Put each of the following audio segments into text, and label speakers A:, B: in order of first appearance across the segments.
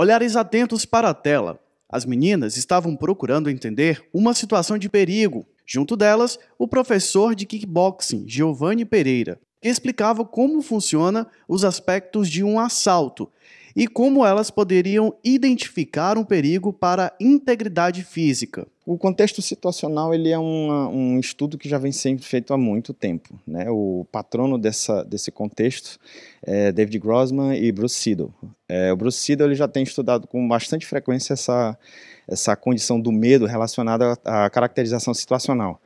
A: Olhares atentos para a tela. As meninas estavam procurando entender uma situação de perigo. Junto delas, o professor de kickboxing, Giovanni Pereira que explicava como funciona os aspectos de um assalto e como elas poderiam identificar um perigo para a integridade física. O contexto
B: situacional ele é um um estudo que já vem sendo feito há muito tempo. Né? O patrono dessa, desse contexto é David Grossman e Bruce Siddle. É, o Bruce Siddle ele já tem estudado com bastante frequência essa, essa condição do medo relacionada à, à caracterização situacional.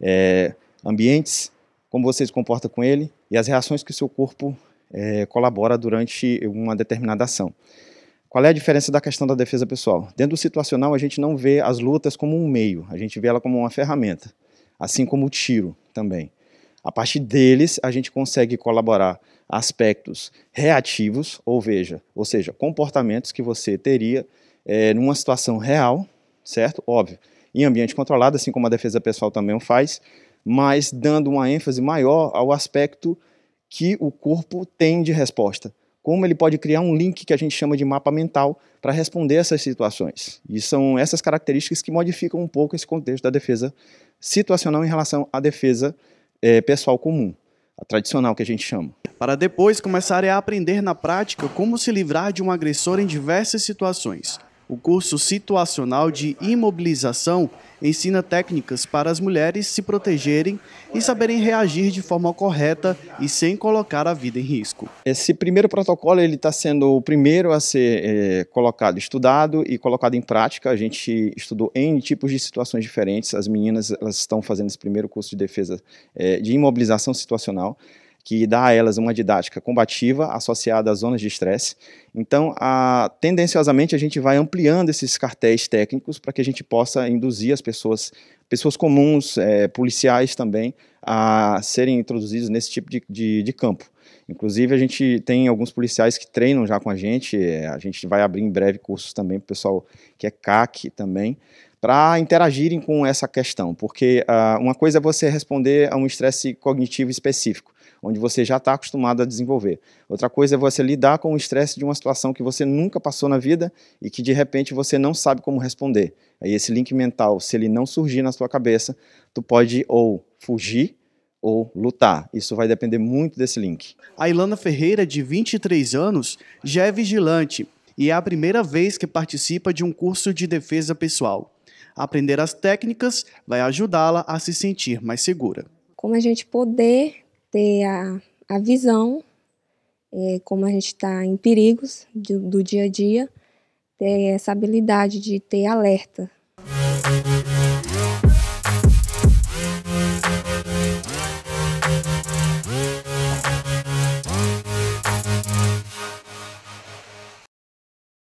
B: É, ambientes como você se comporta com ele e as reações que o seu corpo é, colabora durante uma determinada ação. Qual é a diferença da questão da defesa pessoal? Dentro do situacional, a gente não vê as lutas como um meio, a gente vê ela como uma ferramenta, assim como o tiro também. A partir deles, a gente consegue colaborar aspectos reativos, ou veja, ou seja, comportamentos que você teria é, numa situação real, certo? Óbvio, em ambiente controlado, assim como a defesa pessoal também faz, mas dando uma ênfase maior ao aspecto que o corpo tem de resposta. Como ele pode criar um link que a gente chama de mapa mental para responder essas situações. E são essas características que modificam um pouco esse contexto da defesa situacional em relação à defesa é, pessoal comum, a
A: tradicional que a gente chama. Para depois começarem a aprender na prática como se livrar de um agressor em diversas situações. O curso situacional de imobilização ensina técnicas para as mulheres se protegerem e saberem reagir de forma correta e sem colocar a vida em risco. Esse primeiro protocolo ele está sendo o primeiro a ser
B: é, colocado, estudado e colocado em prática. A gente estudou em tipos de situações diferentes. As meninas elas estão fazendo esse primeiro curso de defesa é, de imobilização situacional que dá a elas uma didática combativa associada às zonas de estresse. Então, a, tendenciosamente, a gente vai ampliando esses cartéis técnicos para que a gente possa induzir as pessoas, pessoas comuns, é, policiais também, a serem introduzidos nesse tipo de, de, de campo. Inclusive, a gente tem alguns policiais que treinam já com a gente, é, a gente vai abrir em breve cursos também para o pessoal que é CAC também, para interagirem com essa questão, porque uh, uma coisa é você responder a um estresse cognitivo específico, onde você já está acostumado a desenvolver. Outra coisa é você lidar com o estresse de uma situação que você nunca passou na vida e que de repente você não sabe como responder. Aí esse link mental, se ele não surgir na sua cabeça, tu pode ou fugir ou lutar. Isso vai depender
A: muito desse link. A Ilana Ferreira, de 23 anos, já é vigilante e é a primeira vez que participa de um curso de defesa pessoal. Aprender as técnicas vai ajudá-la a se sentir mais segura.
C: Como a gente poder ter a, a visão, é, como a gente está em perigos do, do dia a dia, ter essa habilidade de ter alerta,